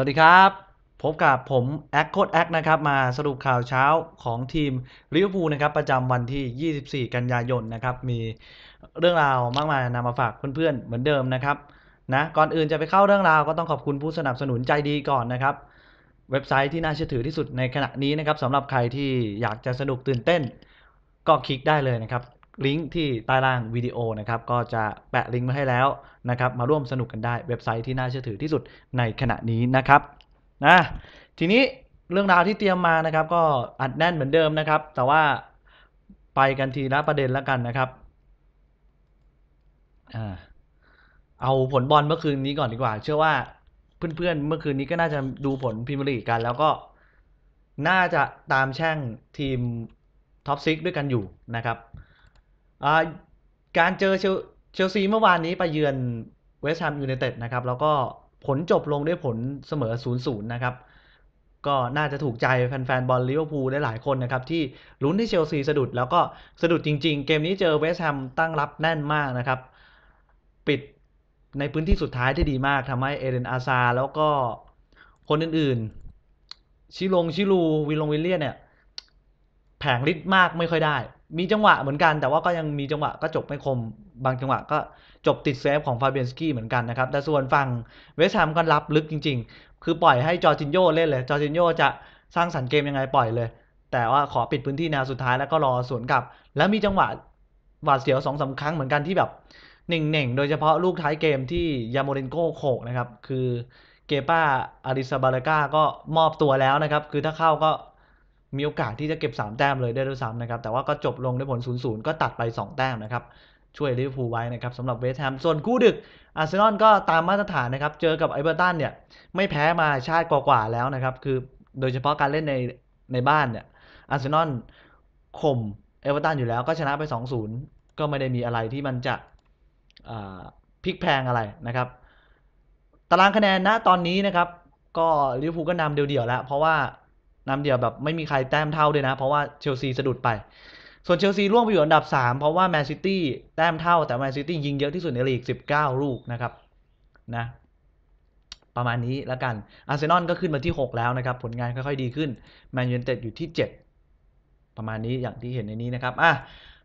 สวัสดีครับพบกับผมแอคโคดแอคนะครับมาสรุปข่าวเช้าของทีมลิเวอร์พูลนะครับประจำวันที่ 24 กันยายนนะครับมีเรื่องราวมากมายนำมาฝากเพื่อนๆเหมือนเดิมนะครับนะก่อนอื่นจะไปเข้าเรื่องราวก็ต้องขอบคุณผู้สนับสนุนใจดีก่อนนะครับ เว็บไซต์ที่น่าเชื่อถือที่สุดในขณะนี้นะครับสำหรับใครที่อยากจะสนุกตื่นเต้น ก็คลิกได้เลยนะครับลิงก์ที่ใต้ล่างวิดีโอนะครับก็จะแปะลิงก์ไว้ให้แล้วนะครับมาร่วมสนุกกันได้เว็บไซต์ที่น่าเชื่อถือที่สุดในขณะนี้นะครับ นะ ทีนี้เรื่องราวที่เตรียมมานะครับ ก็อัดแน่นเหมือนเดิมนะครับ แต่ว่าไปกันทีละประเด็นแล้วกันนะครับเอาผลบอลเมื่อคืนนี้ก่อนดีกว่า เชื่อว่าเพื่อนๆเมื่อคืนนี้ก็น่าจะดูผลพรีเมียร์ลีกกัน แล้วก็น่าจะตามแช่งทีมท็อปซิกด้วยกันอยู่นะครับอาการเจอเชลเชลซีเมื่อวานนี้ไปเยือนเวสต์แฮมยูไนเต็ดนะครับแล้วก็ผลจบลงด้วยผลเสมอ0ูนย์นะครับ ก็น่าจะถูกใจแฟนๆบอลลิเวอร์พูลได้หลายคนนะครับ ที่ลุ้นที่เชลซีสะดุด แล้วก็สะดุดจริงๆ เกมนี้เจอเวสต์แฮมตั้งรับแน่นมากนะครับ ปิดในพื้นที่สุดท้ายได้ดีมากทำให้เอเดนอาซา แล้วก็คนอื่นๆ ชิลงชิลูวิลงวิลเลียเนี่ยแผงธิ์มากไม่ค่อยได้มีจังหวะเหมือนกันแต่ว่าก็ยังมีจังหวะก็จบไม่คมบางจังหวะก็จบติดเซฟของฟาเบียนสกี้เหมือนกันนะครับ แต่ส่วนฝั่งเวสต์แฮมก็รับลึกจริงๆ คือปล่อยให้จอร์จินโยเล่นเลยจอร์จินโยจะสร้างสรรค์เกมยังไง ปล่อยเลย แต่ว่าขอปิดพื้นที่แนวสุดท้ายแล้วก็รอสวนกลับ แล้วมีจังหวะหวาดเสียวสองสาครั้งเหมือนกันที่แบบหนึ่งหนึ่งโดยเฉพาะลูกท้ายเกมที่ยาโมเรนโกโขกนะครับคือเกป้าอาริซาบาลากาก็มอบตัวแล้วนะครับคือถ้าเข้าก็มีโอกาสที่จะเก็บ 3 แต้มเลยได้ด้วยซ้ำนะครับ แต่ว่าก็จบลงด้วยผล 0-0 ก็ตัดไป 2 แต้มนะครับ ช่วยลิเวอร์พูลไว้นะครับสำหรับเวสต์แฮม ส่วนคู่ดึก อาร์เซนอลก็ตามมาตรฐานนะครับ เจอกับไอเบอร์ตันเนี่ย ไม่แพ้มาชาติกว่า ๆ แล้วนะครับ คือโดยเฉพาะการเล่นในในบ้านเนี่ย อาร์เซนอลข่มเอเวอร์ตันอยู่แล้วก็ชนะไป 2-0 ก็ไม่ได้มีอะไรที่มันจะพลิกแพงอะไรนะครับ ตารางคะแนนนะตอนนี้นะครับก็ลิเวอร์พูลก็นำเดี่ยวๆแล้ว เพราะว่านำเดียวแบบไม่มีใครแต้มเท่าด้วยนะ เพราะว่าเชลซีสะดุดไป ส่วนเชลซีล่วงไปอยู่อันดับ 3 เพราะว่าแมนซิตี้แต้มเท่าแต่แมนซิตี้ยิงเยอะที่สุดในลีก 19 ลูกนะครับนะ ประมาณนี้แล้วกัน อาร์เซนอลก็ขึ้นมาที่ 6 แล้วนะครับ ผลงานค่อยๆดีขึ้นแมนยูเต็ดอยู่ที่ 7 ประมาณนี้อย่างที่เห็นในนี้นะครับอ่ะ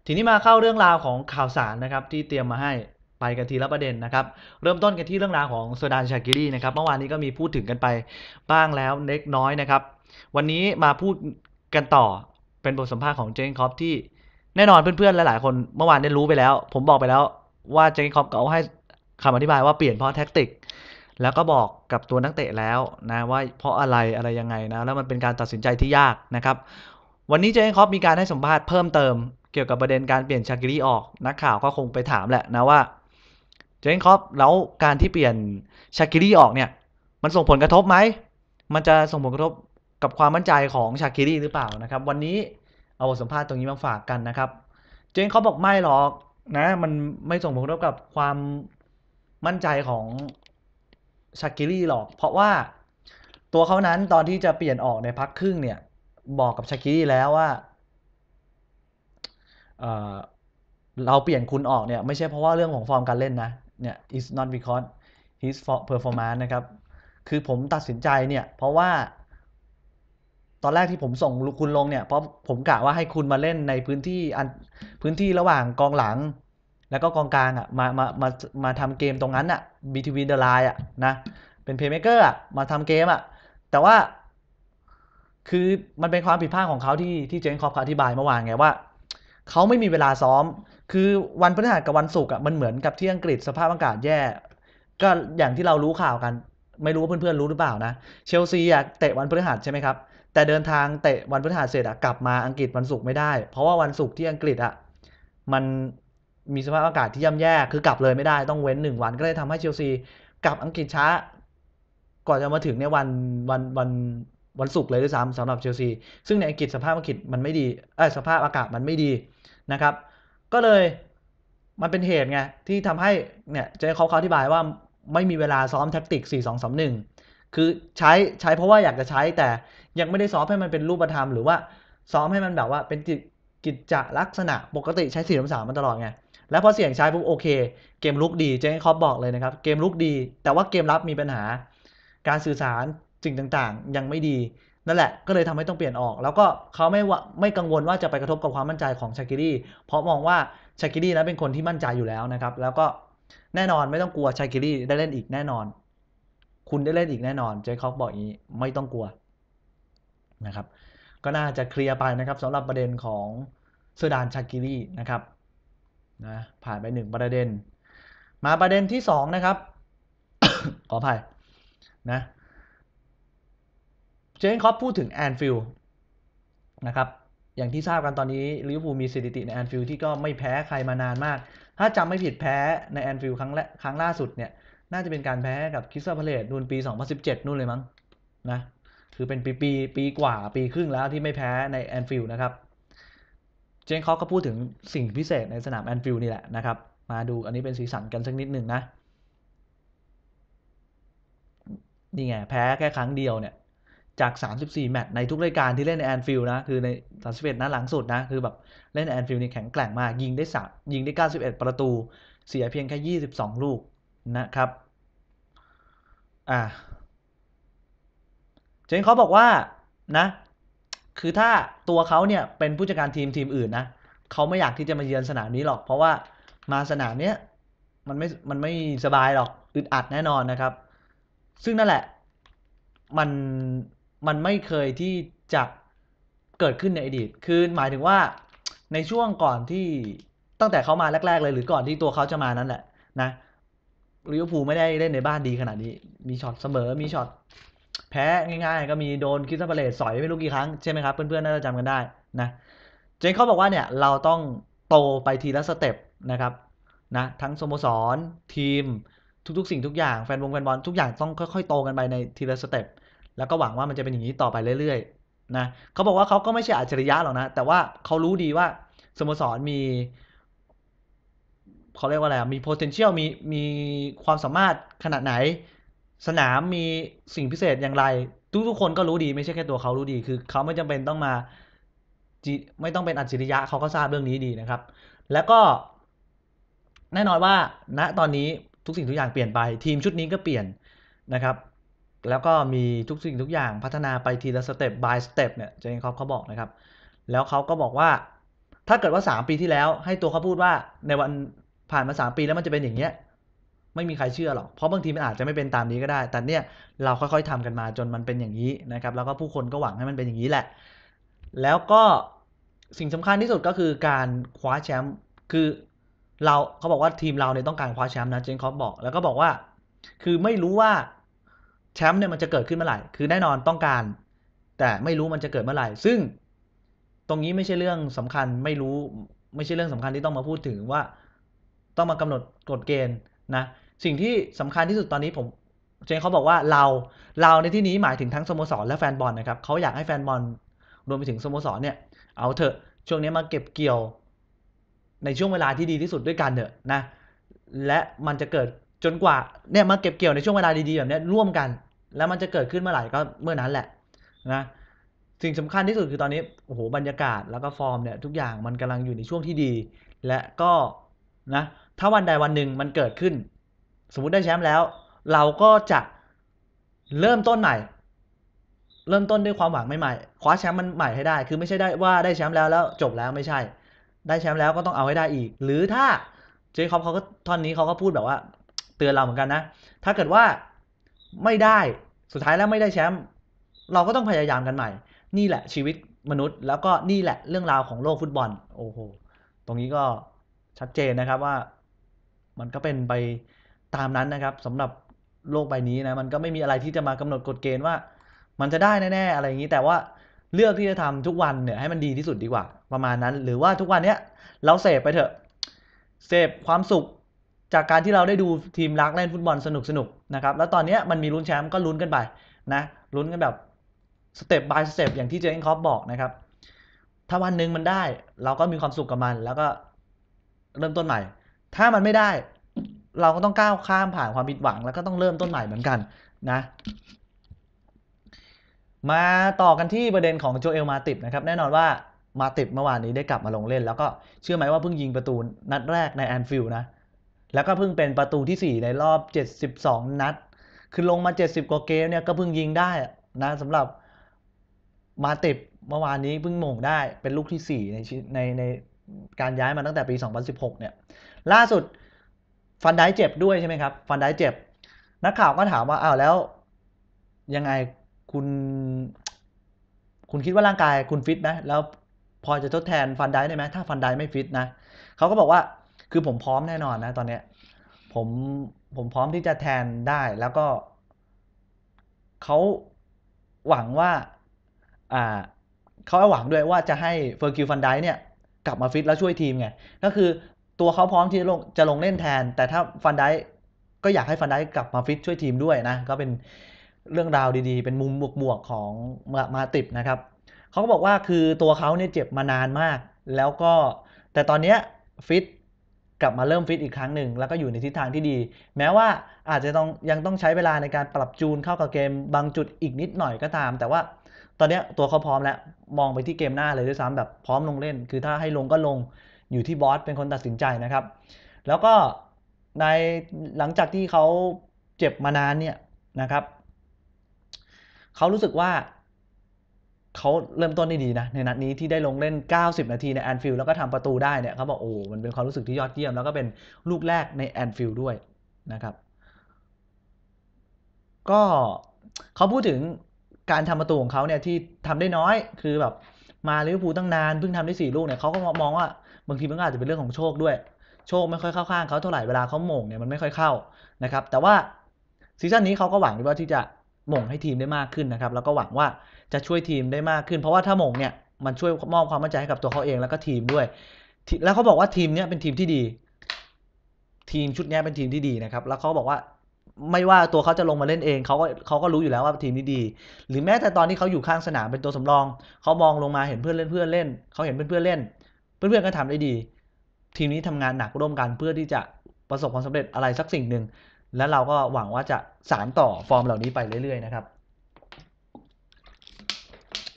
ทีนี้มาเข้าเรื่องราวของข่าวสารนะครับ ที่เตรียมมาให้ไปกันทีละประเด็นนะครับ เริ่มต้นกันที่เรื่องราวของโซดานชากิรีนะครับเมื่อวานนี้ก็มีพูดถึงกันไปบ้างแล้วเล็กน้อยนะครับวันนี้มาพูดกันต่อเป็นบทสัมภาษณ์ของเจนคอปที่แน่นอนเพื่อนๆหลายๆ คนเมื่อวานได้รู้ไปแล้ว ผมบอกไปแล้วว่าเจนคอปเขาให้คำอธิบายว่าเปลี่ยนเพราะแท็กติก แล้วก็บอกกับตัวนักเตะแล้วนะ ว่าเพราะอะไรอะไรยังไงนะ แล้วมันเป็นการตัดสินใจที่ยากนะครับ วันนี้เจนคอปมีการให้สัมภาษณ์เพิ่มเติม เกี่ยวกับประเด็นการเปลี่ยนชากิรีออก นักข่าวก็คงไปถามแหละนะว่า เจนคอปแล้วการที่เปลี่ยนชากิรีออกเนี่ยมันส่งผลกระทบไหมมันจะส่งผลกระทบกับความมั่นใจของชาคิรีหรือเปล่านะครับ วันนี้เอาบทสัมภาษณ์ตรงนี้มาฝากกันนะครับ เจนเขาบอกไม่หรอกนะ มันไม่ส่งผลกระทบกับความมั่นใจของชาคิรีหรอก เพราะว่าตัวเขานั้นตอนที่จะเปลี่ยนออกในพักครึ่งเนี่ยบอกกับชาคิรีแล้วว่าเเราเปลี่ยนคุณออกเนี่ยไม่ใช่เพราะว่าเรื่องของฟอร์มการเล่นนะเนี่ย is not because his performance นะครับ คือผมตัดสินใจเนี่ย เพราะว่าตอนแรกที่ผมส่งคุณลงเนี่ย เพราะผมกะว่าให้คุณมาเล่นในพื้นที่อันพื้นที่ระหว่างกองหลัง แล้วก็กองกลางอ่ะมามามามาทำเกมตรงนั้นอ่ะ b t w e e n the line อ่ะนะเป็นเพย์เมเกอร์อ่ะ มาทำเกมอ่ะ แต่ว่า คือมันเป็นความผิดพลาดของเขาที่ที่เจนคอปอธิบายเมื่อวานไงว่า เขาไม่มีเวลาซ้อม คือวันพฤหัสกับวันศุกร์อ่ะมันเหมือนกับที่อังกฤษสภาพอากาศแย่ก็อย่างที่เรารู้ข่าวกัน ไม่รู้ว่าเพื่อนๆรู้หรือเปล่านะเชลซีอ่ะเตะวันพฤหัสใช่ไหมครับแต่เดินทางเตะวันพฤหัสเสร็จอะกลับมาอังกฤษวันศุกร์ไม่ได้ เพราะว่าวันศุกร์ที่อังกฤษอะมันมีสภาพอากาศที่ย่ำแย่คือกลับเลยไม่ได้ต้องเว้นหนึ่งวันก็เลยทำให้เชลซีกลับอังกฤษช้า ก่อนจะมาถึงในวันวันวันวันศุกร์เลยด้วยซ้ำสำหรับเชลซีซึ่งในอังกฤษสภาพอังกฤษมันไม่ดีเออสภาพอากาศมันไม่ดีนะครับ ก็เลยมันเป็นเหตุไงที่ทำให้เนี่ยเจ้เขาเขาอธิบายว่าไม่มีเวลาซ้อมแท็กติก 4 2 3 1คือใช้ใช้เพราะว่าอยากจะใช้แต่ยังไม่ได้ซ้อมให้มันเป็นรูปธรรม หรือว่าซ้อมให้มันแบบว่าเป็นกิจจะลักษณะปกติใช้สี่สามสามมาตลอดไงแล้วพอเสี่ยงใช้ปุ๊บโอเค เกมลุกดีเจ๊คอปบอกเลยนะครับ เกมลุกดี แต่ว่าเกมรับมีปัญหา การสื่อสารสิ่งต่างๆ ยังไม่ดี นั่นแหละก็เลยทำให้ต้องเปลี่ยนออก แล้วก็เขาไม่ว่าไม่กังวลว่าจะไปกระทบกับความมั่นใจของชากิรี่เพราะมองว่าชากิรี่นะเป็นคนที่มั่นใจอยู่แล้วนะครับแล้วก็แน่นอนไม่ต้องกลัวชากิรี่ได้เล่นอีกแน่นอนคุณได้เล่นอีกแน่นอน เจคอบบอกอย่างนี้ ไม่ต้องกลัวนะครับ ก็น่าจะเคลียร์ไปนะครับสำหรับประเด็นของเซดานชากิรีนะครับนะผ่านไปหนึ่งประเด็น มาประเด็นที่สองนะครับ ขออภัยนะเจนคอปพูดถึงแอนฟิลนะครับ อย่างที่ทราบกันตอนนี้ลิเวอร์พูลมีสถิติในแอนฟิลที่ก็ไม่แพ้ใครมานานมากถ้าจำไม่ผิดแพ้ในแอนฟิลครั้งครั้งล่าสุดเนี่ยน่าจะเป็นการแพ้กับคิสซาเพเลตนู่นปี 2017นู่นเลยมั้งนะคือเป็นปีปีปีกว่าปีครึ่งแล้วที่ไม่แพ้ในแอนฟิลด์นะครับ เจนคอก็พูดถึงสิ่งพิเศษในสนามแอนฟิลด์นี่แหละนะครับ มาดูอันนี้เป็นสีสันกันสักนิดหนึ่งนะ นี่ไงแพ้แค่ครั้งเดียวเนี่ย จาก 34 แมตช์ในทุกรายการที่เล่นในแอนฟิลด์นะ คือในสามสิบเอ็ดนัดหลังสุดนะ คือแบบเล่นแอนฟิลด์นี่แข็งแกร่งมากยิงได้สยิงได้91ประตูเสียเพียงแค่22 ลูกนะครับ อ่าเจนเขาบอกว่า นะ คือถ้าตัวเขาเนี่ยเป็นผู้จัดการทีมทีมอื่นนะเขาไม่อยากที่จะมาเยือนสนามนี้หรอก เพราะว่ามาสนามเนี้ย มันไม่ มันไม่ สบายหรอก อึดอัดแน่นอนนะครับ ซึ่งนั่นแหละ มัน มันไม่เคยที่จะเกิดขึ้นในอดีต คือหมายถึงว่า ในช่วงก่อนที่ ตั้งแต่เขามาแรก ๆเลย หรือก่อนที่ตัวเขาจะมานั่นแหละ นะลิเวอร์พูลไม่ได้เล่นในบ้านดีขนาดนี้ มีช็อตเสมอ มีช็อตแพ้ง่ายๆ ก็มีโดนคิสตัเปเลสสอยไม่รู้กี่ครั้ง ใช่ไหมครับ เพื่อนๆ น่าจะจำกันได้นะ เจนเขาบอกว่าเนี่ย เราต้องโตไปทีละสเต็ปนะครับนะทั้งสโมสรทีม ทุกๆสิ่งทุกอย่างแฟนวงแฟนบอลทุกอย่างต้องค่อยๆ โตกันไปในทีละสเต็ปแล้วก็หวังว่ามันจะเป็นอย่างนี้ต่อไปเรื่อยๆนะเขาบอกว่าเขาก็ไม่ใช่อัจฉริยะหรอกนะ แต่ว่าเขารู้ดีว่าสโมสรมีเขาเรียกว่าอะไรมี potential มี มีความสามารถขนาดไหน สนามมีสิ่งพิเศษอย่างไร ทุกทุกคนก็รู้ดี ไม่ใช่แค่ตัวเขารู้ดี คือเขาไม่จำเป็นต้องมาไม่ต้องเป็นอัจฉริยะเขาก็ทราบเรื่องนี้ดีนะครับ แล้วก็ แน่นอนว่าณนะตอนนี้ทุกสิ่งทุกอย่างเปลี่ยนไป ทีมชุดนี้ก็เปลี่ยนนะครับ แล้วก็มีทุกสิ่งทุกอย่างพัฒนาไปทีละสเต็ป by สเต็ปเนี่ยเจนคอปเขาบอกนะครับ แล้วเขาก็บอกว่าถ้าเกิดว่า3ปีที่แล้วให้ตัวเขาพูดว่าในวันผ่านมาสมปี แล้วมันจะเป็นอย่างเงี้ย ไม่มีใครเชื่อหรอกเพราะบางทีมันอาจจะไม่เป็นตามนี้ก็ได้ แต่เนี่ยเราค่อยๆ ทำกันมาจนมันเป็นอย่างนี้นะครับ แล้วก็ผู้คนก็หวังให้มันเป็นอย่างนี้แหละ แล้วก็สิ่งสำคัญที่สุดก็คือการคว้าแชมป์คือเราเขาบอกว่าทีมเราเนี่ยต้องการคว้าแชมป์นะเจนคอฟบอกแล้วก็บอกว่า คือไม่รู้ว่าแชมป์เนี่ยมันจะเกิดขึ้นเมื่อไหร่คือแน่นอนต้องการ แต่ไม่รู้มันจะเกิดเมื่อไหร่ซึ่งตรงนี้ไม่ใช่เรื่องสำคัญไม่รู้ไม่ใช่เรื่องสำคัญที่ต้องมาพูดถึงว่าต้องมากำหนดกฎเกณฑ์นะสิ่งที่สำคัญที่สุดตอนนี้ผมเจนเขาบอกว่าเราเราในที่นี้หมายถึงทั้งสโมสรและแฟนบอลนะครับเขาอยากให้แฟนบอลรวมไปถึงสโมสรเนี่ยเอาเถอะช่วงนี้มาเก็บเกี่ยว ในช่วงเวลาที่ดีที่สุดด้วยกันเถอะนะ และมันจะเกิดจนกว่าเนี่ยมาเก็บเกี่ยวในช่วงเวลาดีๆแบบนี้ร่วมกัน แล้วมันจะเกิดขึ้นเมื่อไหร่ก็เมื่อนั้นแหละนะ สิ่งสำคัญที่สุดคือตอนนี้โอ้โหบรรยากาศแล้วก็ฟอร์มเนี่ย ทุกอย่างมันกำลังอยู่ในช่วงที่ดี และก็นะถ้าวันใดวันหนึ่งมันเกิดขึ้น สมมติได้แชมป์แล้ว เราก็จะเริ่มต้นใหม่ เริ่มต้นด้วยความหวังใหม่ๆคว้าแชมป์มันใหม่ให้ได้ คือไม่ใช่ได้ว่าได้แชมป์แล้วแล้วจบแล้วไม่ใช่ ได้แชมป์แล้วก็ต้องเอาให้ได้อีก หรือถ้าเจคอบเขาก็ท่อนนี้เขาก็พูดแบบว่า เตือนเราเหมือนกันนะถ้าเกิดว่าไม่ได้สุดท้ายแล้วไม่ได้แชมป์เราก็ต้องพยายามกันใหม่ นี่แหละชีวิตมนุษย์แล้วก็นี่แหละเรื่องราวของโลกฟุตบอล โอ้โหตรงนี้ก็ชัดเจนนะครับว่ามันก็เป็นไปตามนั้นนะครับ สำหรับโลกใบนี้นะมันก็ไม่มีอะไรที่จะมากำหนดกฎเกณฑ์ว่า มันจะได้แน่ๆอะไรอย่างนี้ แต่ว่าเลือกที่จะทำทุกวันเนี่ยให้มันดีที่สุดดีกว่าประมาณนั้น หรือว่าทุกวันเนี้ยเราเสพไปเถอะเสพความสุขจากการที่เราได้ดูทีมรักเล่นฟุตบอลสนุกสนุกนะครับแล้วตอนนี้มันมีลุ้นแชมป์ก็ลุ้นกันไปนะลุ้นกันแบบสเต็ปบายสเต็ปอย่างที่เจนคอฟบอกนะครับถ้าวันหนึ่งมันได้เราก็มีความสุขกับมัน แล้วก็เริ่มต้นใหม่ถ้ามันไม่ได้ เราก็ต้องก้าวข้ามผ่านความผิดหวัง แล้วก็ต้องเริ่มต้นใหม่เหมือนกันนะ มาต่อกันที่ประเด็นของโจเอลมาติดนะครับ แน่นอนว่ามาติดเมื่อวานนี้ได้กลับมาลงเล่น แล้วก็เชื่อไหมว่าเพิ่งยิงประตูนัดแรกในแอนฟิลด์นะ แล้วก็เพิ่งเป็นประตูที่ 4 ในรอบ 72 นัด คือลงมา 70 กว่าเกมเนี่ยก็เพิ่งยิงได้นะสำหรับ มาติดเมื่อวานนี้เพิ่งมงได้เป็นลูกที่4ในในการย้ายมาตั้งแต่ปี 2016 เนี่ย ล่าสุดฟันได้เจ็บด้วยใช่ไหมครับ ฟันได้เจ็บ นักข่าวก็ถามว่าอ้าวแล้ว ยังไงคุณ คุณคิดว่าร่างกายคุณฟิตไหมแล้วพอจะทดแทนฟันได้ได้ไหม ถ้าฟันได้ไม่ฟิตนะ เขาก็บอกว่า คือผมพร้อมแน่นอนนะตอนเนี้ยผม ผมพร้อมที่จะแทนได้ แล้วก็ เขาหวังว่า อ่าเขาหวังด้วยว่าจะให้เฟอร์กิวฟันได้เนี่ยกลับมาฟิตแล้วช่วยทีมไง ก็คือตัวเขาพร้อมที่จะลงจะลงเล่นแทน แต่ถ้าฟันได้ก็อยากให้ฟันได้กลับมาฟิตช่วยทีมด้วยนะ ก็เป็นเรื่องราวดีๆ เป็นมุมบวกๆของมาติดนะครับ เขาก็บอกว่าคือตัวเขาเนี่ยเจ็บมานานมาก แล้วก็แต่ตอนนี้ฟิตกลับมาเริ่มฟิตอีกครั้งหนึ่งแล้วก็อยู่ในทิศทางที่ดี แม้ว่าอาจจะต้องยังต้องใช้เวลาในการปรับจูนเข้ากับเกมบางจุดอีกนิดหน่อยก็ตาม แต่ว่าตอนนี้ตัวเขาพร้อมแล้ว มองไปที่เกมหน้าเลยด้วยซ้ำแบบ พร้อมลงเล่น คือถ้าให้ลงก็ลงอยู่ที่บอสเป็นคนตัดสินใจนะครับ แล้วก็ในหลังจากที่เขาเจ็บมานานเนี่ยนะครับ เขารู้สึกว่า เขาเริ่มต้นได้ดีนะในนัดนี้ที่ได้ลงเล่น90 นาทีในแอนฟิลด์แล้วก็ทำประตูได้เนี่ยเขาบอกโอ้มันเป็นความรู้สึกที่ยอดเยี่ยมแล้วก็เป็นลูกแรกในแอนฟิลด์ด้วยนะครับ ก็เขาพูดถึงการทำประตูของเขาเนี่ยที่ทำได้น้อยคือแบบมาลิเวอร์พูลตั้งนานเพิ่งทำได้สี่ลูกเนี่ยเขาก็มองว่าบางทีมันอาจจะเป็นเรื่องของโชคด้วยโชค ไม่ค่อยเข้าข้างเขาเท่าไหร่เวลาเขาหม่งเนี่ยมันไม่ค่อยเข้านะครับแต่ว่าซีซั่นนี้เขาก็หวังว่าที่จะหม่งให้ทีมได้มากขึ้นนะครับ แล้วก็หวังว่าจะช่วยทีมได้มากขึ้นเพราะว่าถ้าหม่งเนี่ยมันช่วยมอบความมั่นใจให้กับตัวเขาเองแล้วก็ทีมด้วยแล้วเขาบอกว่าทีมเนี้ยเป็นทีมที่ดี ทีมชุดนี้เป็นทีมที่ดีนะครับ แล้วเขาบอกว่าไม่ว่าตัวเขาจะลงมาเล่นเองเขาก็เขาก็รู้อยู่แล้วว่าทีมนี้ดี หรือแม้แต่ตอนที่เขาอยู่ข้างสนามเป็นตัวสำรองเขามองลงมาเห็นเพื่อนเล่นเพื่อนเล่นเขาเห็นเพื่อนเพื่อนเล่นเพื่อนเพื่อนก็ทำได้ดี ทีมนี้ทำงานหนักร่วมกันเพื่อที่จะประสบความสำเร็จอะไรสักสิ่งหนึ่งและเราก็หวังว่าจะสานต่อฟอร์มเหล่านี้ไปเรื่อย ๆ นะครับ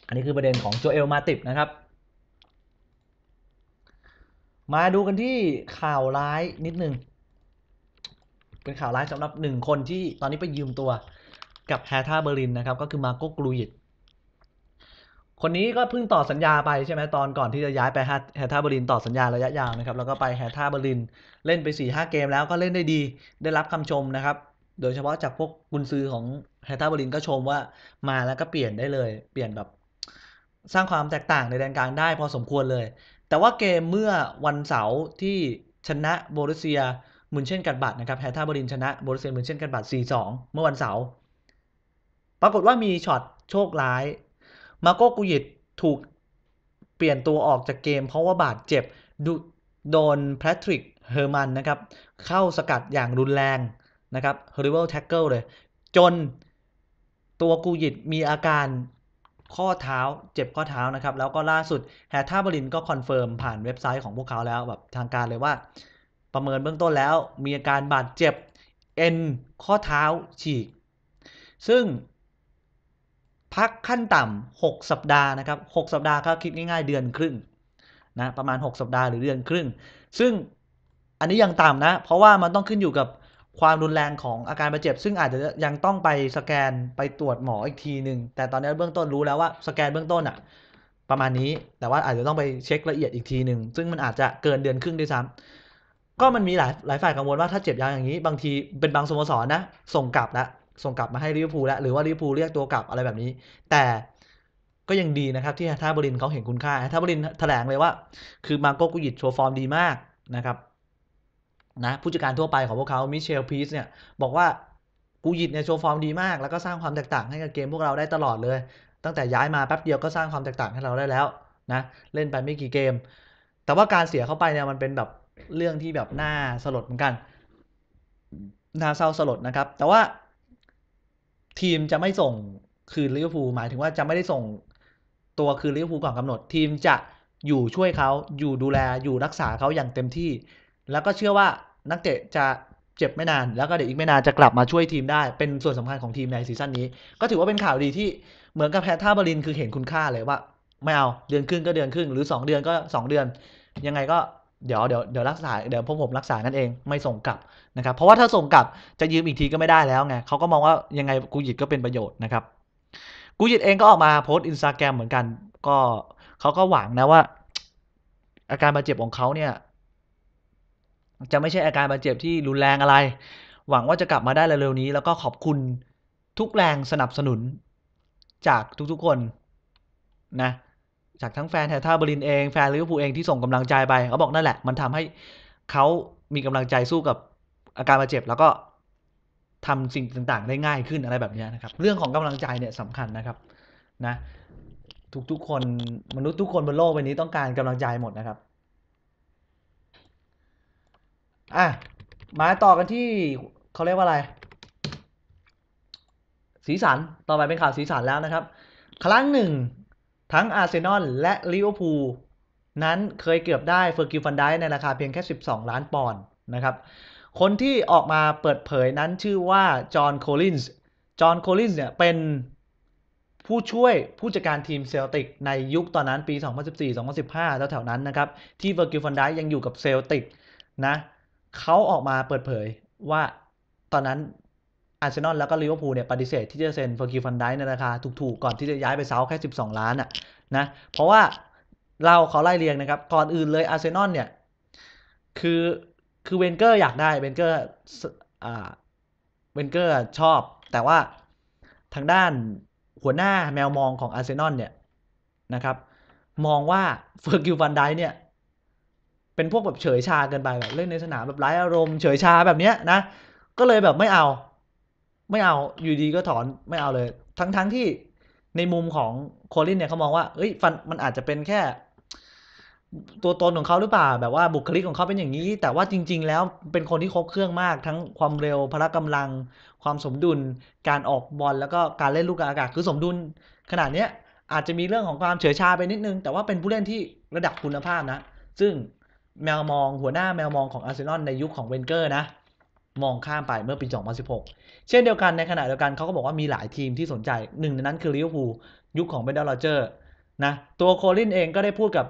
อันนี้คือประเด็นของโจเอลมาติดนะครับมาดูกันที่ข่าวร้ายนิดนึงเป็นข่าวร้ายสำหรับหนึ่งคนที่ตอนนี้ไปยืมตัวกับแฮท่าเบอร์ลินนะครับก็คือมาโกกลูยิตคนนี้ก็เพิ่งต่อสัญญาไปใช่ไหมตอนก่อนที่จะย้ายไปแฮท่าเบอร์ลินต่อสัญญาระยะยาวนะครับ แล้วก็ไปแฮท่าเบอร์ลินเล่นไป4ี่หเกมแล้วก็เล่นได้ดีได้รับคำชมนะครับ โดยเฉพาะจากพวกกุนซือของแฮท่าเบอร์ลินก็ชมว่ามาแล้วก็เปลี่ยนได้เลย เปลี่ยนแบบสร้างความแตกต่างในแดนกลางได้พอสมควรเลย แต่ว่าเกมเมื่อวันเสาร์ที่ชนะโบรุเซียมุนเช่นกันบัตนะครับแฮท่าบรินชนะโบรเซียมุนเช่นกันบัต4-2 เมื่อวันเสาร์ปรากฏว่ามีช็อตโชคร้ายมาโกกุยิตถูกเปลี่ยนตัวออกจากเกมเพราะว่าบาดเจ็บ โดนแพทริกเฮอร์มันนะครับเข้าสกัดอย่างรุนแรงนะครับฮอริเวลแท็กเกิลเลย จนตัวกูยิตมีอาการข้อเท้าเจ็บข้อเท้านะครับแล้วก็ล่าสุดแฮท่าบรินก็คอนเฟิร์มผ่านเว็บไซต์ของพวกเขาแล้วแบบทางการเลยว่าประเมินเบื้องต้นแล้วมีอาการบาดเจ็บเอ็นข้อเท้าฉีกซึ่ง พักขั้นต่ำ 6 สัปดาห์นะครับ 6 สัปดาห์ก็คิดง่ายๆ เดือนครึ่งนะประมาณ 6 สัปดาห์หรือเดือนครึ่งซึ่งอันนี้ยังต่ำนะเพราะว่ามันต้องขึ้นอยู่กับความรุนแรงของอาการบาดเจ็บซึ่งอาจจะยังต้องไปสแกนไปตรวจหมออีกทีหนึ่งแต่ตอนนี้เบื้องต้นรู้แล้วว่าสแกนเบื้องต้นอะประมาณนี้แต่ว่าอาจจะต้องไปเช็คละเอียดอีกทีหนึ่งซึ่งมันอาจจะเกินเดือนครึ่งด้วยซ้ำก็มันมีหลายหลายฝ่ายกังวลว่าถ้าเจ็บยาวอย่างนี้บางทีเป็นบางสโมสรนะ ส่งกลับละส่งกลับมาให้ลิเวอร์พูลแล้วหรือว่าลิเวอร์พูลเรียกตัวกลับอะไรแบบนี้ แต่ก็ยังดีนะครับที่ท่าบรินเขาเห็นคุณค่าท่าบรินแถลงเลยว่า คือมาโกกุยิตโชว์ฟอร์มดีมากนะครับนะผู้จัดการทั่วไปของพวกเขามิเชลพีซเนี่ยบอกว่ากุยิตเนี่ยโชว์ฟอร์มดีมากแล้วก็สร้างความแตกต่างให้กับเกมพวกเราได้ตลอดเลย ตั้งแต่ย้ายมาแป๊บเดียวก็สร้างความแตกต่างให้เราได้แล้วนะเล่นไปไม่กี่เกม แต่ว่าการเสียเข้าไปเนี่ยมันเป็นแบบเรื่องที่แบบน่าสลดเหมือนกันน่าเศร้าสลดนะครับ แต่ว่าทีมจะไม่ส่งคืนลิเวอร์พูลหมายถึงว่าจะไม่ได้ส่งตัวคืนลิเวอร์พูลก่อนกำหนดทีมจะอยู่ช่วยเขาอยู่ดูแลอยู่รักษาเขาอย่างเต็มที่ แล้วก็เชื่อว่านักเตะจะเจ็บไม่นาน แล้วก็เดี๋ยวอีกไม่นานจะกลับมาช่วยทีมได้เป็นส่วนสำคัญของทีมในซีซั่นนี้ ก็ถือว่าเป็นข่าวดีที่เหมือนกับแพทท่าบรินคือเห็นคุณค่าเลยว่าไม่เอาเดือนครึ่งก็เดือนครึ่งหรือ2เดือนก็2เดือน ยังไงก็เดี๋ยวเดี๋ยวเดี๋ยวรักษา เดี๋ยวพวกผมรักษานั่นเองไม่ส่งกลับนะครับ เพราะว่าถ้าส่งกลับ จะยืมอีกทีก็ไม่ได้แล้วไงเขาก็มองว่ายังไงกูหยิดก็เป็นประโยชน์นะครับ กูหยิดเองก็ออกมาโพสต์อินสตาแกรมเหมือนกัน ก็เขาก็หวังนะว่า อาการบาดเจ็บของเขาเนี่ย จะไม่ใช่อาการบาดเจ็บที่รุนแรงอะไร หวังว่าจะกลับมาได้เร็วๆนี้ แล้วก็ขอบคุณทุกแรงสนับสนุนจากทุกๆคนนะจากทั้งแฟนแทท่าเบรินเองแฟนลิเวอร์พูลเองที่ส่งกำลังใจไปเขาบอกนั่นแหละ มันทำให้เขามีกำลังใจสู้กับอาการบาดเจ็บ แล้วก็ทำสิ่งต่างๆได้ง่ายขึ้นอะไรแบบนี้นะครับเรื่องของกำลังใจเนี่ยสำคัญนะครับนะทุกๆคนมนุษย์ทุกคนบนโลกใบนี้ต้องการกำลังใจหมดนะครับอ่ะมาต่อกันที่เขาเรียกว่าอะไร สีสันต่อไปเป็นข่าวสีสันแล้วนะครับครั้งหนึ่งทั้งอาร์เซนอลและลิเวอร์พูลนั้นเคยเกือบได้เฟอร์กิวฟันไดในราคาเพียงแค่ 12 ล้านปอนด์นะครับ คนที่ออกมาเปิดเผยนั้นชื่อว่าจอห์นโคลินส์ จอห์นโคลินส์เนี่ยเป็นผู้ช่วยผู้จัดการทีมเซลติกในยุคตอนนั้นปี 2014-2015แล้วแถวนั้นนะครับ ที่เฟอร์กิวฟันไดยังอยู่กับเซลติกนะเขาออกมาเปิดเผยว่าตอนนั้นอาร์เซนอลแล้วก็ลิเวอร์พูลเนี่ยปฏิเสธที่จะเซ็นเฟอร์กิฟันได้ในราคาถูกๆ ก่อนที่จะย้ายไปเซาแค่ 12 ล้านอ่ะนะเพราะว่าเราเขาไล่เรียงนะครับ ก่อนอื่นเลย อาร์เซนอลเนี่ย คือคือเวนเกอร์อยากได้เวนเกอร์ อ่าเวนเกอร์ชอบ แต่ว่าทางด้านหัวหน้าแมวมองของอาร์เซนอลเนี่ยนะครับมองว่าเฟอร์กิฟันได้เนี่ยเป็นพวกแบบเฉยชาเกินไปแบบเล่นในสนามแบบไร้อารมณ์เฉยชาแบบเนี้ยนะ ก็เลยแบบไม่เอาไม่เอา อยู่ดีก็ถอน ไม่เอาเลย ทั้งๆทที่ในมุมของโคลินเนี่ยเขามองว่าเอ้ยฟัน มันอาจจะเป็นแค่ ตัวตนของเขาหรือเปล่า แบบว่าบุคลิกของเขาเป็นอย่างนี้ แต่ว่าจริงๆ แล้วเป็นคนที่ครบเครื่องมาก ทั้งความเร็ว พละกำลัง ความสมดุล การออกบอลแล้วก็การเล่นลูกอากาศ คือสมดุลขนาดเนี้ยอาจจะมีเรื่องของความเฉื่อยชาไปนิดนึง แต่ว่าเป็นผู้เล่นที่ระดับคุณภาพนะ ซึ่งแมวมองหัวหน้าแมวมองของอาร์เซนอลในยุคขของเวนเกอร์นะมองข้ามไปเมื่อปี 2016 เช่นเดียวกันในขณะเดียวกันเขาก็บอกว่ามีหลายทีมที่สนใจหนึ่งในนั้นคือลิเวอร์พูลยุคของเบนดอลอเจอร์นะตัวโคลินเองก็ได้พูดกับ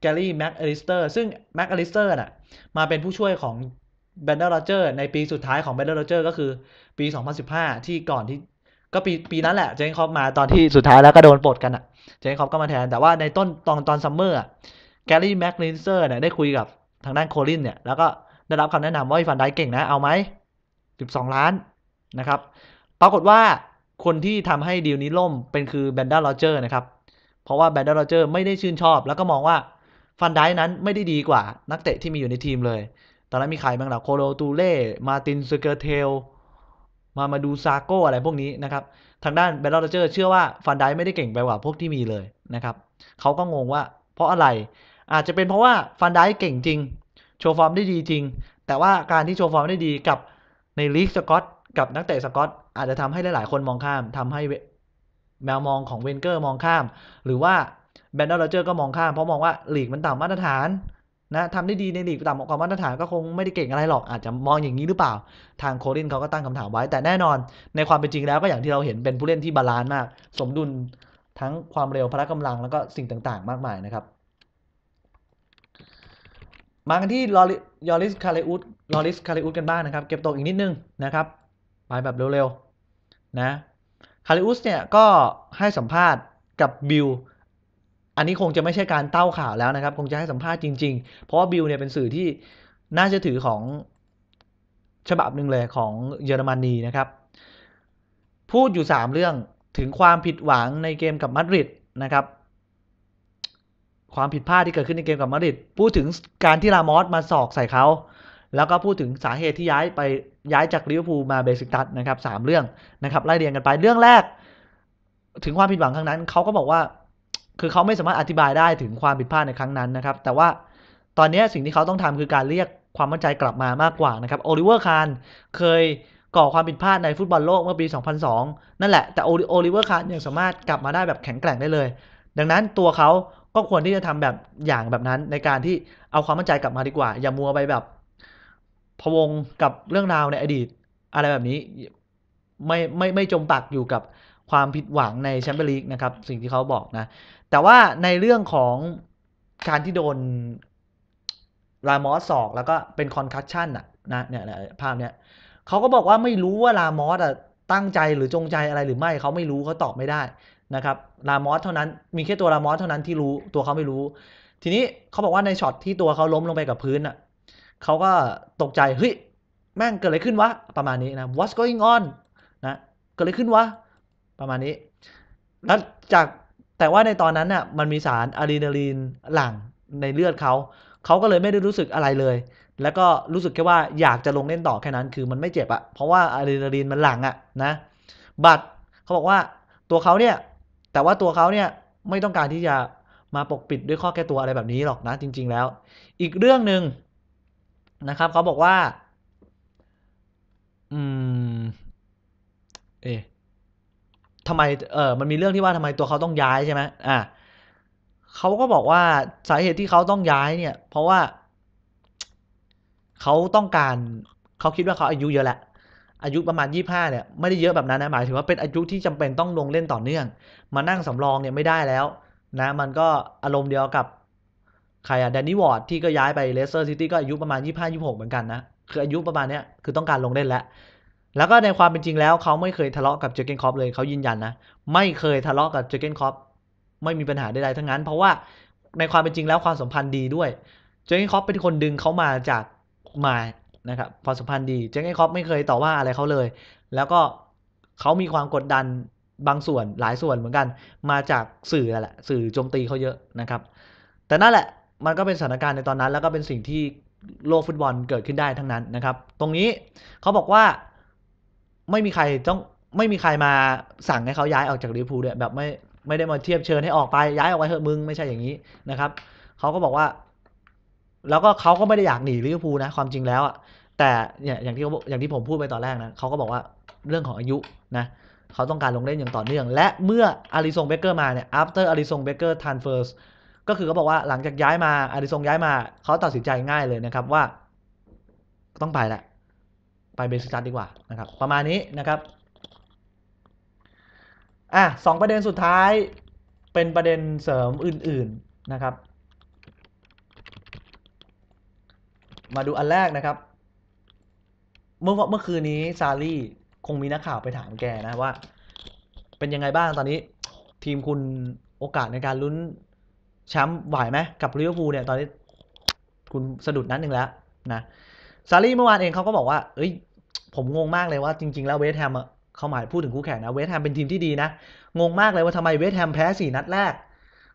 แกลลี่แม็กอลิสเตอร์ซึ่ง แม็กอลิสเตอร์น่ะ มาเป็นผู้ช่วยของเบนดอลอเจอร์ในปีสุดท้ายของเบนดอลอเจอร์ก็คือปี 2015 ที่ก่อนที่ก็ปีปีนั้นแหละเจนคอปมาตอนที่สุดท้ายแล้วก็โดนปลดกันอ่ะเจนคอปก็มาแทนแต่ว่าในต้นตอนตอนซัมเมอร์แกลลี่แม็กอลิสเตอร์เนี่ยได้คุยกับทางด้านโคลินเนี่ยแล้วก็ได้รับคำแนะนำว่าฟันได้เก่งนะเอาไหม 12 ล้านนะครับ ปรากฏว่าคนที่ทำให้ดีลนี้ล่มเป็นคือแบนด้าโรเจอร์นะครับ เพราะว่าแบนด้าโรเจอร์ไม่ได้ชื่นชอบ แล้วก็มองว่าฟันได้นั้นไม่ได้ดีกว่านักเตะที่มีอยู่ในทีมเลย ตอนนั้นมีใครบ้างล่ะโคโรตูเล่มาตินสเกอร์เทล มามาดูซาโกอะไรพวกนี้นะครับ ทางด้านแบนด้าโรเจอร์เชื่อว่าฟันได้ไม่ได้เก่งไปกว่าพวกที่มีเลยนะครับเขาก็งงว่า เพราะอะไร อาจจะเป็นเพราะว่าฟันได้เก่งจริงโชว์ฟอร์มได้ดีจริง แต่ว่าการที่โชว์ฟอร์มได้ดีกับในลีกสกอตกับนักเตะสกอตอาจจะทำให้หลายๆคนมองข้ามทำให้แมวมองของเวนเกอร์มองข้าม หรือว่าแบนด์ออเจอร์ก็มองข้ามเพราะมองว่าลีกมันต่ำมาตรฐาน นะทำได้ดีในลีกต่ำกว่ามาตรฐานก็คงไม่ได้เก่งอะไรหรอกอาจจะมองอย่างนี้หรือเปล่า ทางโคลินเขาก็ตั้งคำถามไว้ แต่แน่นอนในความเป็นจริงแล้วก็อย่างที่เราเห็นเป็นผู้เล่นที่บาลานซ์มากสมดุลทั้งความเร็วพละกำลังแล้วก็สิ่งต่างๆ มากมายนะครับมากันที่ยอริสคาเลอุสยอริสคาเลอุสกันบ้างนะครับ เก็บตกอีกนิดนึงนะครับ ไปแบบเร็วๆ นะ คาเลอุสเนี่ยก็ให้สัมภาษณ์กับบิล อันนี้คงจะไม่ใช่การเต้าข่าวแล้วนะครับ คงจะให้สัมภาษณ์จริงๆ เพราะว่าบิลเนี่ยเป็นสื่อที่น่าจะถือของฉบับหนึ่งเลยของเยอรมนีนะครับ พูดอยู่3เรื่อง ถึงความผิดหวังในเกมกับมาดริดนะครับความผิดพลาดที่เกิดขึ้นในเกมกับมาดริด พูดถึงการที่ลามอสมาสอกใส่เขา แล้วก็พูดถึงสาเหตุที่ย้ายไปย้ายจากลิเวอร์พูลมาเบสิกตัสนะครับสามเรื่องนะครับ ไล่เรียงกันไป เรื่องแรก ถึงความผิดหวังครั้งนั้นเขาก็บอกว่าคือเขาไม่สามารถอธิบายได้ถึงความผิดพลาดในครั้งนั้นนะครับ แต่ว่าตอนนี้สิ่งที่เขาต้องทำคือการเรียกความมั่นใจกลับมามากกว่านะครับ โอลิเวอร์คานเคยก่อความผิดพลาดในฟุตบอลโลกเมื่อปี 2002 นั่นแหละ แต่โอลิเวอร์คานยังสามารถกลับมาได้แบบแข็งแกร่งได้เลย ดังนั้นตัวเขาก็ควรที่จะทำแบบอย่างแบบนั้นในการที่เอาความมั่นใจกลับมาดีกว่า อย่ามัวไปแบบ พวงกับเรื่องราวในอดีตอะไรแบบนี้ไม่ไม่ไม่จมปักอยู่กับความผิดหวังในแชมเปี้ยนลีกนะครับ สิ่งที่เขาบอกนะ แต่ว่าในเรื่องของการที่โดนลามอสสอก แล้วก็เป็นคอนคัชชั่นอ่ะ นะ เนี่ยภาพเนี้ยเขาก็บอกว่าไม่รู้ว่าลามอสอ่ะตั้งใจหรือจงใจอะไรหรือไม่เขาไม่รู้เขาตอบไม่ได้นะครับรามอส เท่านั้น มีแค่ตัวรามอส เท่านั้นที่รู้ ตัวเขาไม่รู้ ทีนี้เขาบอกว่าในช็อตที่ตัวเขาล้มลงไปกับพื้นอ่ะเขาก็ตกใจ เฮ้ย แม่งเกิดอะไรขึ้นวะ ประมาณนี้นะ what's going on นะ เกิดอะไรขึ้นวะ ประมาณนี้แล้วจาก แต่ว่าในตอนนั้นน่ะ มันมีสารอะดรีนาลีนหลั่งในเลือดเขา เขาก็เลยไม่ได้รู้สึกอะไรเลย แล้วก็รู้สึกแค่ว่าอยากจะลงเล่นต่อแค่นั้น คือมันไม่เจ็บอะเพราะว่าอะดรีนาลีนมันหลั่งอะนะ บัตเขาบอกว่าตัวเขาเนี่ยแต่ว่าตัวเขาเนี่ยไม่ต้องการที่จะมาปกปิดด้วยข้อแก้ตัวอะไรแบบนี้หรอกนะจริงๆแล้วอีกเรื่องหนึ่งนะครับเขาบอกว่า อืม เอ๊ะทำไม เออมันมีเรื่องที่ว่าทำไมตัวเขาต้องย้ายใช่ไหมอ่ะเขาก็บอกว่าสาเหตุที่เขาต้องย้าย เนี่ย เพราะว่าเขาต้องการเขาคิดว่าเขาอายุเยอะแหละอายุประมาณ 25 เนี่ย ไม่ได้เยอะแบบนั้นนะ หมายถึงว่าเป็นอายุที่จำเป็นต้องลงเล่นต่อเนื่อง มานั่งสำรองเนี่ยไม่ได้แล้ว นะ มันก็อารมณ์เดียวกับใครอะแดนนี่วอร์ดที่ก็ย้ายไปเลสเตอร์ซิตี้ก็อายุประมาณ 25 26 เหมือนกันนะ คืออายุประมาณเนี้ยคือต้องการลงเล่นแล้ว แล้วก็ในความเป็นจริงแล้วเขาไม่เคยทะเลาะกับเจอเกนคอปเลยเขายืนยันนะไม่เคยทะเลาะกับเจอเกนคอปไม่มีปัญหาใดๆ ทั้งนั้น เพราะว่าในความเป็นจริงแล้วความสัมพันธ์ดีด้วยเจอเกนคอปเป็นคนดึงเขามาจากมานะครับ พอสัมพันธ์ดีเจงไอคอปไม่เคยต่อว่าอะไรเขาเลย แล้วก็เขามีความกดดันบางส่วนหลายส่วนเหมือนกัน มาจากสื่อแหละ สื่อโจมตีเขาเยอะนะครับ แต่นั่นแหละ มันก็เป็นสถานการณ์ในตอนนั้น แล้วก็เป็นสิ่งที่โลกฟุตบอลเกิดขึ้นได้ทั้งนั้นนะครับ ตรงนี้เขาบอกว่าไม่มีใครต้องไม่มีใครมาสั่งให้เขาย้ายออกจากลิเวอร์พูลนี่ยแบบไม่ไม่ได้มาเทียบเชิญให้ออกไป ย้ายออกไปเถอะมึงไม่ใช่อย่างนี้นะครับเขาก็บอกว่าแล้วก็เขาก็ไม่ได้อยากหนีลิเวอร์พูลนะ ความจริงแล้วอ่ะแต่เนี่ยอย่างที่อย่างที่ผมพูดไปตอนแรกนะเขาก็บอกว่าเรื่องของอายุนะเขาต้องการลงเล่นอย่างต่อเนื่อง และเมื่ออาริซงเบเกอร์มาเนี่ย after อาริซงเบเกอร์ t r a n s f e r สก็คือเขาบอกว่าหลังจากย้ายมาอาริซงย้ายมาเขาตัดสินใจง่ายเลยนะครับว่าต้องไปแหละไปเบสิตัสดีกว่านะครับ ประมาณนี้นะครับอ่ะสองประเด็นสุดท้ายเป็นประเด็นเสริมอื่น ๆนะครับมาดูอันแรกนะครับ เมื่อเมื่อคืนนี้ซารี่คงมีนักข่าวไปถามแกนะว่า เป็นยังไงบ้างตอนนี้ ทีมคุณโอกาสในการลุ้นแชมป์ไหวไหมกับลิเวอร์พูลเนี่ย ตอนนี้คุณสะดุดนั้นหนึ่งแล้วนะซารี่เมื่อวานเองเขาก็บอกว่า เอ้ย ผมงงมากเลยว่าจริงๆแล้วเวสต์แฮมเขาหมายพูดถึงคู่แข่งนะเวสต์แฮมเป็นทีมที่ดีนะ งงมากเลยว่าทำไมเวสต์แฮมแพ้สี่นัดแรก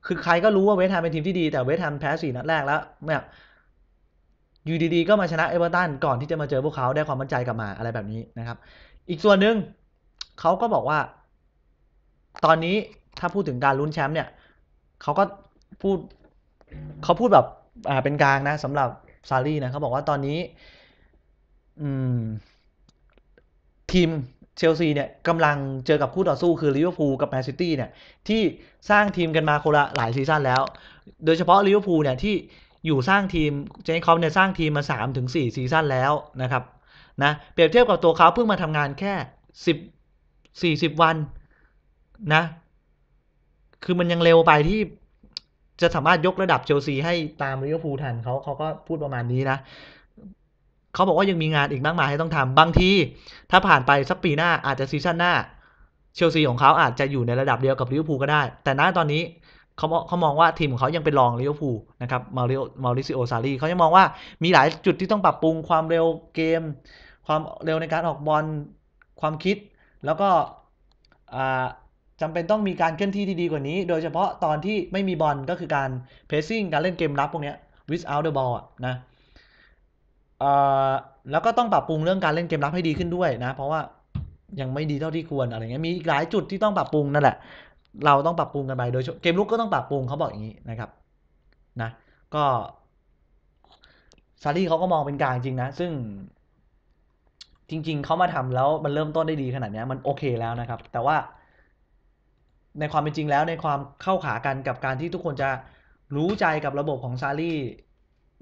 คือใครก็รู้ว่าเวสต์แฮมเป็นทีมที่ดีแต่เวสต์แฮมแพ้สี่นัดแรกแล้วเนี่ยอยู่ดีๆก็มาชนะเอเวอร์ตันก่อนที่จะมาเจอพวกเขาได้ความมั่นใจกลับมาอะไรแบบนี้นะครับ อีกส่วนหนึ่งเขาก็บอกว่า ตอนนี้ถ้าพูดถึงการลุ้นแชมป์เนี่ย เขาก็พูดเขาพูดแบบอ่าเป็นกลางนะสำหรับซารีนะเขาบอกว่าตอนนี้ อืม ทีมเชลซีเนี่ยกำลังเจอกับคู่ต่อสู้คือลิเวอร์พูลกับแมนซิตี้เนี่ย ที่สร้างทีมกันมาคนละหลายซีซั่นแล้วโดยเฉพาะลิเวอร์พูลเนี่ยที่อยู่สร้างทีมเจนคอปเนี่ยสร้างทีมมา3ถึง4ซีซั่นแล้วนะครับ นะเปรียบเทียบกับตัวเขาเพิ่งมาทำงานแค่10 40 วัน นะ คือมันยังเร็วไปที่จะสามารถยกระดับเชลซีให้ตามลิเวอร์พูลทันเขาเขาก็พูดประมาณนี้นะ เขาบอกว่ายังมีงานอีกมากมายให้ต้องทำบางที ถ้าผ่านไปสักปีหน้าอาจจะซีซั่นหน้า เชลซีของเขาอาจจะอยู่ในระดับเดียวกับลิเวอร์พูลก็ได้ แต่ณตอนนี้เขาเขามองว่าทีมของเขายังเป็นรองลิเวอร์พูลนะครับมาริโอมาริซิโอซารีเขายังมองว่ามีหลายจุดที่ต้องปรับปรุงความเร็วเกม ความเร็วในการออกบอลความคิด แล้วก็จำเป็นต้องมีการเคลื่อนที่ที่ดีกว่านี้ โดยเฉพาะตอนที่ไม่มีบอลก็คือการเพรสซิ่งการเล่นเกมรับพวกนี้ without the ball นะแล้วก็ต้องปรับปรุงเรื่องการเล่นเกมรับให้ดีขึ้นด้วยนะเพราะว่ายังไม่ดีเท่าที่ควรอะไรเงี้ยมีอีกหลายจุดที่ต้องปรับปรุงนั่นแหละเราต้องปรับปรุงกันไปโดยเกมลุกก็ต้องปรับปรุงเขาบอกอย่างนี้นะครับนะก็ซารีเขาก็มองเป็นกลางจริงนะ ซึ่งจริงๆเขามาทำแล้วมันเริ่มต้นได้ดีขนาดนี้มันโอเคแล้วนะครับ แต่ว่า ในความเป็นจริงแล้ว ในความเข้าขากันกับการที่ทุกคนจะรู้ใจกับระบบของซารี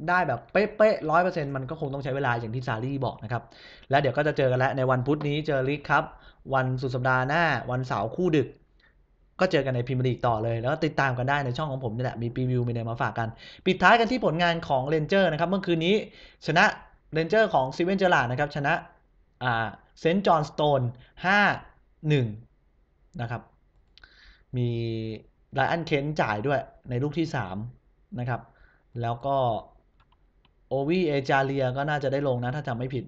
ได้แบบเป๊ะๆร้อยเปอร์เซ็นต์มันก็คงต้องใช้เวลาอย่างที่ซารีบอกนะครับแล้วเดี๋ยวก็จะเจอกันแล้วในวันพุธนี้เจอลิกครับวันสุดสัปดาห์หน้า วันเสาร์คู่ดึกก็เจอกันในพิมพ์ลีกต่อเลย แล้วก็ติดตามกันได้ในช่องของผมนี่แหละมีรีวิวมีอะไรมาฝากกัน ปิดท้ายกันที่ผลงานของเรนเจอร์นะครับ เมื่อคืนนี้ ชนะเรนเจอร์ของซีเวนเจอร์ลาดนะครับ ชนะเซนต์จอห์นสโตนห้าหนึ่งนะครับ มีไลอันเคนจ่ายด้วย ในลูกที่สามนะครับ แล้วก็โอวีเอจาเียก็น่าจะได้ลงนะ ถ้าจำไม่ผิด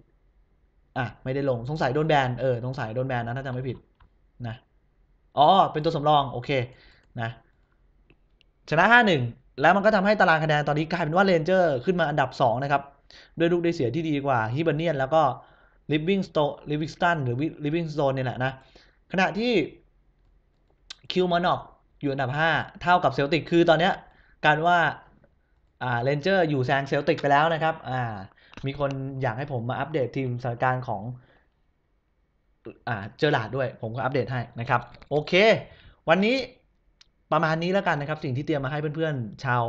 อ่ะไม่ได้ลงสงสัยโดนแบนเออสงสัยโดนแบนนะ ถ้าจำไม่ผิดนะอ๋อ เป็นตัวสำรอง โอเค นะชนะ 5-1 แล้วมันก็ทำให้ตารางคะแนนตอนนี้กลายเป็นว่าเรนเจอร์ขึ้นมาอันดับ 2 นะครับ ด้วยลูกได้เสียที่ดีกว่าฮิบเนียนแล้วก็ลิฟวิงสโตลิฟวิงสตันหรือลิฟวิงสโตนเนี่ยแหละนะ ขณะที่คิวมอนอกอยู่อันดับ 5 เท่ากับเซลติก คือตอนนี้การว่าอ่าเรนเจอร์อยู่แซงเซลติกไปแล้วนะครับอ่ามีคนอยากให้ผมมาอัปเดตทีมสถานการณ์ของเจอหลาดด้วยผมก็อัปเดตให้นะครับ โอเค วันนี้ประมาณนี้แล้วกันนะครับ สิ่งที่เตรียมมาให้เพื่อนๆ ชาว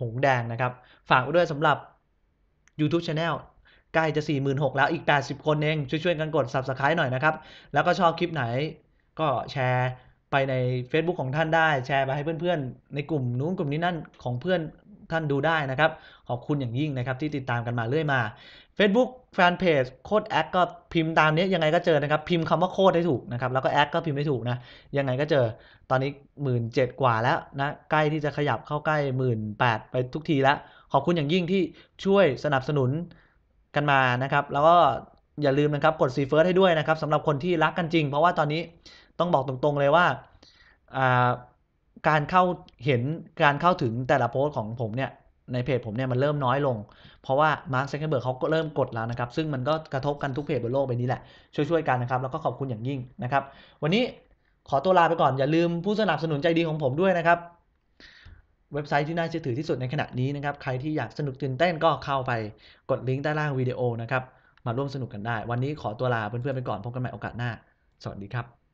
หงแดงนะครับ ฝากไว้ด้วยสำหรับ YouTube Channel ใกล้จะ 4 6 0 0แล้วอีก80คนเอง ช่วยๆ กันกด Subscribe หน่อยนะครับ แล้วก็ชอบคลิปไหน ก็แชร์ไปใน Facebook ของท่านได้ แชร์ไปให้เพื่อนๆ ในกลุ่มนู้นกลุ่มนี้นั่นของเพื่อนท่านดูได้นะครับ ขอบคุณอย่างยิ่งนะครับที่ติดตามกันมาเรื่อยมา Facebook แฟนเพจโคดแอคก็พิมพ์ตามนี้ยังไงก็เจอนะครับ พิมพ์คำว่าโคดได้ถูกนะครับ แล้วก็แอคก็พิมพ์ได้ถูกนะ ยังไงก็เจอตอนนี้หมื่นเจ็ดกว่าแล้วนะ ใกล้ที่จะขยับเข้าใกล้หมื่นแปดไปทุกทีแล้ว ขอบคุณอย่างยิ่งที่ช่วยสนับสนุนกันมานะครับ แล้วก็อย่าลืมนะครับกดซีเฟิร์สให้ด้วยนะครับสำหรับคนที่รักกันจริงเพราะว่าตอนนี้ต้องบอกตรง ๆเลยว่าการเข้าเห็นการเข้าถึงแต่ละโพสต์ของผมเนี่ยในเพจผมเนี่ยมันเริ่มน้อยลงเพราะว่ามาร์คเซนเกเบิร์กเขาก็เริ่มกดแล้วนะครับ ซึ่งมันก็กระทบกันทุกเพจบนโลกไปนี้แหละ ช่วยๆกันนะครับ แล้วก็ขอบคุณอย่างยิ่งนะครับ วันนี้ขอตัวลาไปก่อนอย่าลืมผู้สนับสนุนใจดีของผมด้วยนะครับ เว็บไซต์ที่น่าเชื่อถือที่สุดในขณะนี้นะครับ ใครที่อยากสนุกตื่นเต้นก็เข้าไปกดลิงก์ใต้ล่างวิดีโอนะครับมาร่วมสนุกกันได้ วันนี้ขอตัวลาเพื่อนๆไปก่อนพบกันใหม่โอกาสหน้าสวัสดีครับ